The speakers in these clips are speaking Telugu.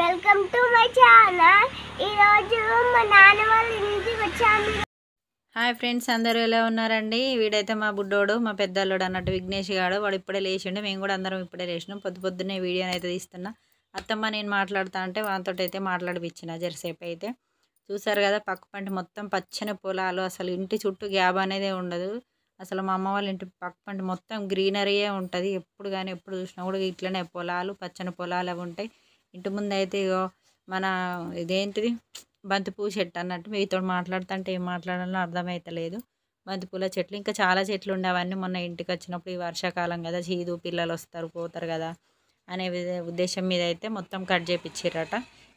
వెల్కమ్ టు మై ఛానల్ ఈరోజు మా నాన్న వాళ్ళ ఇంటికి వచ్చాము హాయ్ ఫ్రెండ్స్ అందరూ ఎలా ఉన్నారండి వీడైతే మా బుడ్డోడు మా పెద్దల్లుడు అన్నట్టు విఘ్నేష్ గాడు వాడు ఇప్పుడే లేచిండు మేము కూడా అందరం ఇప్పుడే లేచినాం పొద్దు పొద్దున్నే వీడియోని అయితే తీస్తున్నా అత్తమ్మ నేను మాట్లాడుతా అంటే వాళ్ళతో అయితే మాట్లాడిపించిన జరసేపు అయితే చూసారు కదా పక్క పంట మొత్తం పచ్చని పొలాలు అసలు ఇంటి చుట్టూ గ్యాబ్ అనేది ఉండదు అసలు మా అమ్మ వాళ్ళ ఇంటి పక్క పంట మొత్తం గ్రీనరీయే ఉంటుంది ఎప్పుడు కానీ ఎప్పుడు చూసినా కూడా ఇట్లనే పొలాలు పచ్చని పొలాలు అవి ఉంటాయి ఇంటి ముందు అయితే ఇగో మన ఇదేంటిది బంతిపూ చెట్టు అన్నట్టు మీతో మాట్లాడుతుంటే ఏం మాట్లాడాలో అర్థమవుతలేదు బంతిపూల చెట్లు ఇంకా చాలా చెట్లు ఉండేవన్నీ మొన్న ఇంటికి వచ్చినప్పుడు ఈ వర్షాకాలం కదా చీదు పిల్లలు వస్తారు పోతారు కదా అనే ఉద్దేశం మీద అయితే మొత్తం కట్ చేయించారట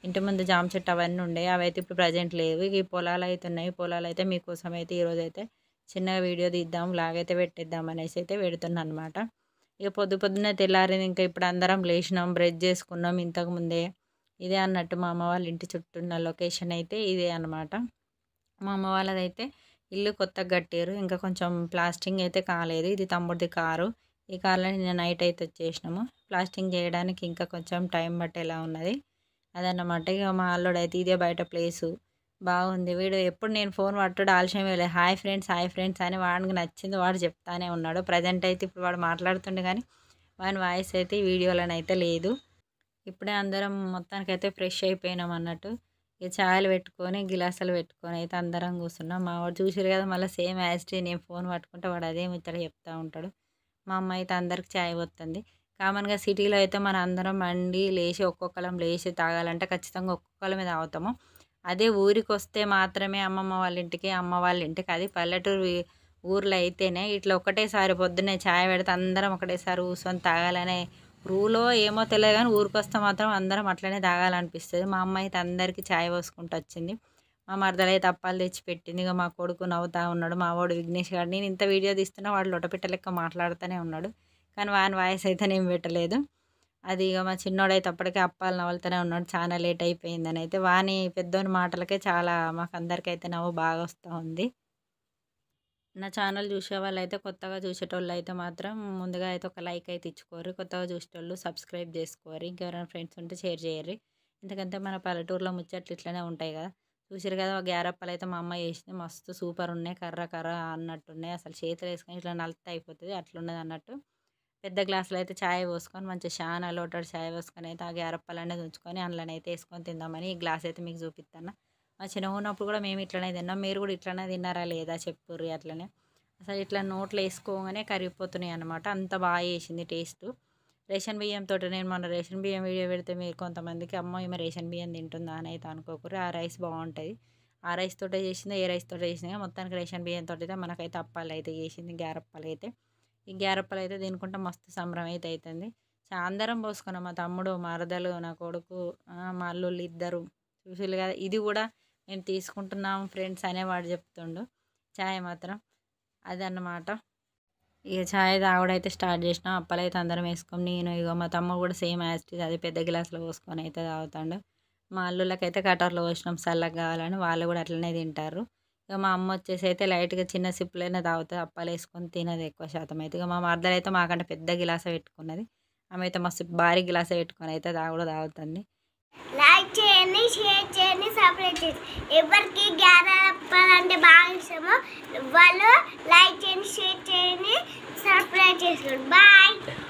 ఇంటి ముందు జామ చెట్టు అవన్నీ ఉండే అవైతే ఇప్పుడు ప్రజెంట్ లేవు ఈ పొలాలు అయితే ఉన్నాయి పొలాలు అయితే మీకోసం అయితే ఈరోజు అయితే చిన్న వీడియో తీద్దాం లాగైతే పెట్టేద్దాం అనేసి అయితే పెడుతున్నాను అనమాట ఇక పొద్దు పొద్దున్న తెల్లారింది ఇంకా ఇప్పుడు అందరం లేచినాం బ్రెష్ చేసుకున్నాం ఇంతకుముందే ఇదే అన్నట్టు మా అమ్మ వాళ్ళ ఇంటి చుట్టూ ఉన్న లొకేషన్ అయితే ఇదే అనమాట మా అమ్మ వాళ్ళదైతే ఇల్లు కొత్తగా కట్టారు ఇంకా కొంచెం ప్లాస్టింగ్ అయితే కాలేదు ఇది తమ్ముడిది కారు ఈ కారులో నిన్న నైట్ అయితే వచ్చేసినాము ప్లాస్టింగ్ చేయడానికి ఇంకా కొంచెం టైం బట్టేలా ఉన్నది అదన్నమాట ఇక మా అల్లుడైతే ఇదే బయట ప్లేసు బాగుంది వీడు ఎప్పుడు నేను ఫోన్ పట్టుడు ఆలస్యమే లేదు హాయ్ ఫ్రెండ్స్ హాయ్ ఫ్రెండ్స్ అని వాడికి నచ్చింది వాడు చెప్తానే ఉన్నాడు ప్రజెంట్ అయితే ఇప్పుడు వాడు మాట్లాడుతుండే కానీ వాని వాయిస్ అయితే వీడియోలోనైతే అయితే లేదు ఇప్పుడే అందరం మొత్తానికైతే ఫ్రెష్ అయిపోయినాం అన్నట్టు ఇక చాయలు పెట్టుకొని గిలాసులు పెట్టుకొని అయితే అందరం కూర్చున్నాం మా వాడు చూసారు కదా మళ్ళీ సేమ్ యాజిటీ నేను ఫోన్ పట్టుకుంటే వాడు అదే ఇతడు చెప్తూ ఉంటాడు మా అమ్మ అయితే అందరికి ఛాయ్ పోతుంది కామన్గా సిటీలో అయితే మన అందరం మండి లేచి ఒక్కొక్కలం లేచి తాగాలంటే ఖచ్చితంగా ఒక్కొక్కల మీద తాగుతాము అదే ఊరికి వస్తే మాత్రమే అమ్మమ్మ వాళ్ళ ఇంటికి అమ్మ వాళ్ళ ఇంటికి అది పల్లెటూరు ఊర్లో అయితేనే ఇట్లా ఒకటేసారి పొద్దున్నే ఛాయ్ పెడితే అందరం ఒకటేసారి కూర్చొని తాగాలనే రూలో ఏమో తెలియదు కానీ ఊరికి వస్తే మాత్రం అందరం అట్లనే తాగాలనిపిస్తుంది మా అమ్మ అయితే అందరికీ ఛాయ్ పోసుకుంటూ వచ్చింది మా మరదలు అయితే అప్పాలు తెచ్చి పెట్టింది మా కొడుకు నవ్వుతా ఉన్నాడు మా వాడు విఘ్నేష్ గారు నేను ఇంత వీడియో తీస్తున్నా వాడు లొటపిట్ట లెక్క మాట్లాడుతూనే ఉన్నాడు కానీ వాని వాయిస్ అయితే నేను పెట్టలేదు అది ఇక మా చిన్నోడైతే అప్పటికే అప్పాలు నవ్వులతోనే ఉన్నాడు చాలా లేట్ అయిపోయిందని అయితే వాని పెద్దోని మాటలకే చాలా మాకు అందరికైతే నవ్వు బాగా వస్తూ ఉంది నా ఛానల్ చూసే అయితే కొత్తగా చూసేటోళ్ళు అయితే మాత్రం ముందుగా అయితే ఒక లైక్ అయితే ఇచ్చుకోరు కొత్తగా చూసేటోళ్ళు సబ్స్క్రైబ్ చేసుకోరు ఇంకెవరైనా ఫ్రెండ్స్ ఉంటే షేర్ చేయరు ఎందుకంటే మన పల్లెటూరులో ముచ్చట్లు ఇట్లనే ఉంటాయి కదా చూసారు కదా ఒక గ్యారప్పలు అయితే మా అమ్మ వేసింది మస్తు సూపర్ ఉన్నాయి కర్ర కర్ర అన్నట్టున్నాయి అసలు చేతులు వేసుకొని ఇట్లా నలత అయిపోతుంది అట్లున్నది అన్నట్టు పెద్ద గ్లాసులో అయితే ఛాయ్ పోసుకొని మంచి చాలా లోటర్ ఛాయ్ పోసుకొని అయితే ఆ గ్యారప్పలు ఉంచుకొని అందులోనే అయితే వేసుకొని తిందామని ఈ గ్లాస్ అయితే మీకు చూపిస్తాను మా చిన్న ఉన్నప్పుడు కూడా మేము ఇట్లనే తిన్నాం మీరు కూడా ఇట్లనే తిన్నారా లేదా చెప్పుర్రి అట్లనే అసలు ఇట్లా నోట్లో వేసుకోగానే కరిగిపోతున్నాయి అనమాట అంత బాగా వేసింది టేస్ట్ రేషన్ బియ్యంతో నేను మొన్న రేషన్ బియ్యం వీడియో పెడితే మీరు కొంతమందికి అమ్మ ఏమో రేషన్ బియ్యం తింటుందా అని అయితే అనుకోకూరు ఆ రైస్ బాగుంటుంది ఆ రైస్ తోటే చేసింది ఏ రైస్ తోటే చేసింది మొత్తానికి రేషన్ బియ్యంతో అయితే మనకైతే అప్పాలు అయితే చేసింది గ్యారప్పాలు అయితే ఈ గ్యారప్పలు అయితే దీనికుంటే మస్తు సంబరం అయితే అవుతుంది సో అందరం పోసుకున్నాం మా తమ్ముడు మా అరదలు నా కొడుకు మా అల్లుళ్ళు ఇద్దరు చూసులు కదా ఇది కూడా నేను తీసుకుంటున్నాం ఫ్రెండ్స్ అనేవాడు చెప్తుండు ఛాయ్ మాత్రం అదన్నమాట ఇక ఛాయ్ తాగుడైతే స్టార్ట్ చేసినాం అప్పలైతే అందరం వేసుకొని నేను ఇక మా తమ్ముడు కూడా సేమ్ యాసిటీస్ అది పెద్ద గ్లాసులో పోసుకొని అయితే తాగుతాడు మా అల్లుళ్ళకైతే కటర్లో పోసినాం చల్లగా కావాలని వాళ్ళు కూడా అట్లనే తింటారు ఇక మా అమ్మ వచ్చేసి అయితే లైట్గా చిన్న సిప్పులైనా తాగుతుంది అప్పాలు వేసుకొని తినదు ఎక్కువ శాతం అయితే ఇక మా మర్దలు అయితే మాకంటే పెద్ద గిలాస పెట్టుకున్నది ఆమె అయితే మస్తు భారీ గిలాస పెట్టుకొని అయితే తాగుడు తాగుతుంది లైక్ చేయండి షేర్ చేయండి సబ్స్క్రైబ్ చేయండి ఎవరికి గ్యాదర్ అప్పాలంటే బాగా ఇష్టమో వాళ్ళు లైక్ చేయండి షేర్ చేయండి సబ్స్క్రైబ్ చేసుకోండి బాయ్